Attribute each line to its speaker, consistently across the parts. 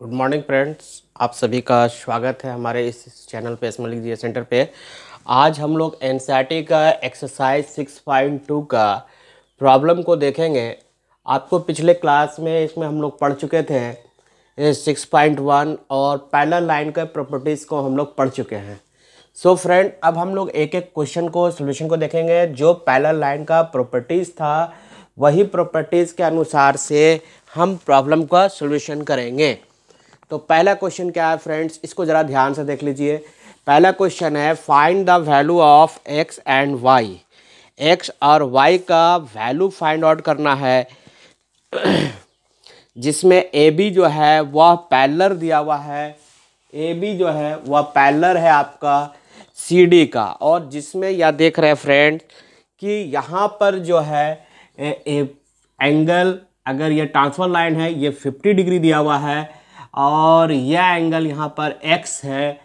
Speaker 1: good morning friends आप सभी का स्वागत है हमारे इस चैनल पे स्मल जी सेंटर पे आज हम लोग एन का एक्सरसाइज सिक्स पॉइंट टू का प्रॉब्लम को देखेंगे आपको पिछले क्लास में इसमें हम लोग पढ़ चुके थे सिक्स पॉइंट वन और पैनल लाइन के प्रॉपर्टीज़ को हम लोग पढ़ चुके हैं सो so फ्रेंड अब हम लोग एक एक क्वेश्चन को सोल्यूशन को देखेंगे जो पैनल लाइन का प्रॉपर्टीज़ था वही प्रॉपर्टीज़ के अनुसार से हम प्रॉब्लम का सोल्यूशन करेंगे तो पहला क्वेश्चन क्या है फ्रेंड्स इसको ज़रा ध्यान से देख लीजिए पहला क्वेश्चन है find the value of X and Y X और वाई का वैल्यू फाइंड आउट करना है जिसमें ए बी जो है वह पैलर दिया हुआ है ए बी जो है वह पैलर है आपका सी डी का और जिसमें यह देख रहे हैं फ्रेंड कि यहाँ पर जो है ए, ए, एंगल अगर यह ट्रांसफर लाइन है ये 50 डिग्री दिया हुआ है और यह एंगल यहाँ पर x है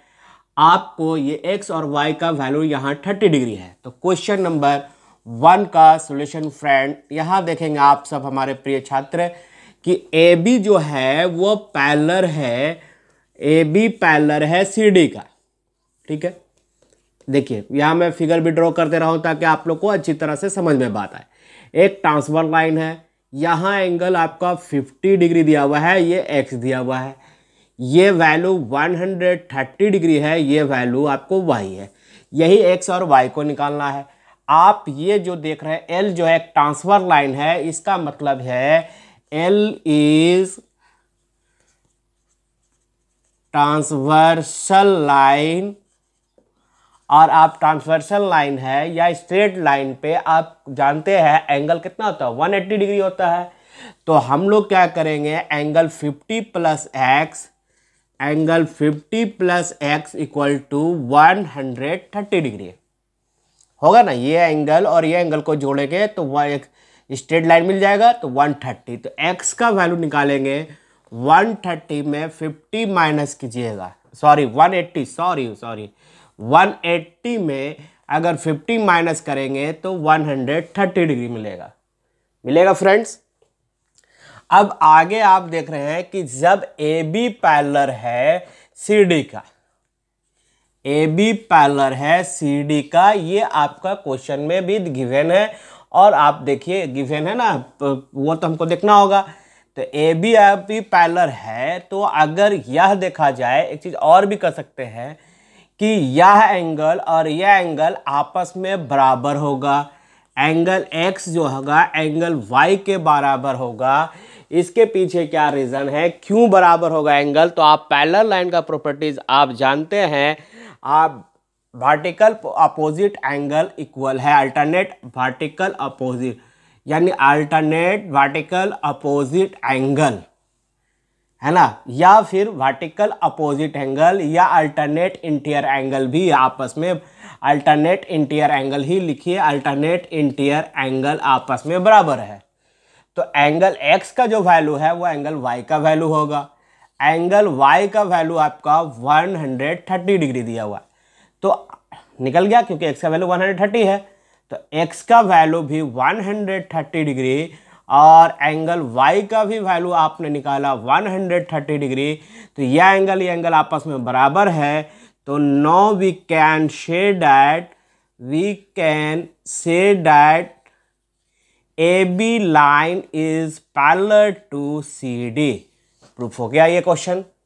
Speaker 1: आपको ये x और y का वैल्यू यहाँ 30 डिग्री है तो क्वेश्चन नंबर वन का सोल्यूशन फ्रेंड यहाँ देखेंगे आप सब हमारे प्रिय छात्र कि ए बी जो है वो पैलर है ए बी पैलर है सी डी का ठीक है देखिए यहाँ मैं फिगर भी ड्रॉ करते रहा हूँ ताकि आप लोग को अच्छी तरह से समझ में बात आए एक ट्रांसफर लाइन है यहाँ एंगल आपका 50 डिग्री दिया हुआ है ये एक्स दिया हुआ है ये वैल्यू 130 डिग्री है ये वैल्यू आपको वाई है यही एक्स और वाई को निकालना है आप ये जो देख रहे हैं एल जो है ट्रांसफर लाइन है इसका मतलब है एल इज ट्रांसवर्सल लाइन और आप ट्रांसवर्सल लाइन है या स्ट्रेट लाइन पे आप जानते हैं एंगल कितना होता है 180 डिग्री होता है तो हम लोग क्या करेंगे angle 50 plus X angle 50 plus X equal to 130 degree होगा ना ये एंगल और ये एंगल को जोड़ेंगे तो वह एक स्ट्रेट लाइन मिल जाएगा तो 130 तो एक्स का वैल्यू निकालेंगे 130 में 50 माइनस कीजिएगा सॉरी 180 सॉरी सॉरी 180 में अगर 50 माइनस करेंगे तो 130 डिग्री मिलेगा मिलेगा फ्रेंड्स अब आगे आप देख रहे हैं कि जब ए बी पैलर है सी डी का ए बी पैलर है सी डी का ये आपका क्वेश्चन में भी गिवेन है और आप देखिए गिवेन है ना वो तो हमको देखना होगा तो A B A B parallel है तो अगर यह देखा जाए एक चीज़ और भी कर सकते हैं कि यह एंगल और यह एंगल आपस में बराबर होगा एंगल एक्स जो होगा एंगल वाई के बराबर होगा इसके पीछे क्या रीज़न है क्यों बराबर होगा एंगल तो आप पैलर लाइन का प्रॉपर्टीज आप जानते हैं आप वर्टिकल अपोजिट एंगल इक्वल है अल्टरनेट वर्टिकल अपोजिट यानी अल्टरनेट वर्टिकल अपोजिट एंगल है ना या फिर वर्टिकल अपोजिट एंगल या अल्टरनेट इंटीरियर एंगल भी आपस में अल्टरनेट इंटीरियर एंगल ही लिखिए अल्टरनेट इंटीरियर एंगल आपस में बराबर है तो एंगल एक्स का जो वैल्यू है वो एंगल वाई का वैल्यू होगा एंगल वाई का वैल्यू आपका 130 डिग्री दिया हुआ है तो निकल गया क्योंकि एक्स का वैल्यू 130 है तो एक्स का वैल्यू भी 130 डिग्री और एंगल वाई का भी वैल्यू आपने निकाला 130 डिग्री तो यह एंगल ये एंगल आपस में बराबर है तो no we can say that we can say that A B line is parallel to C D proof हो गया ये क्वेश्चन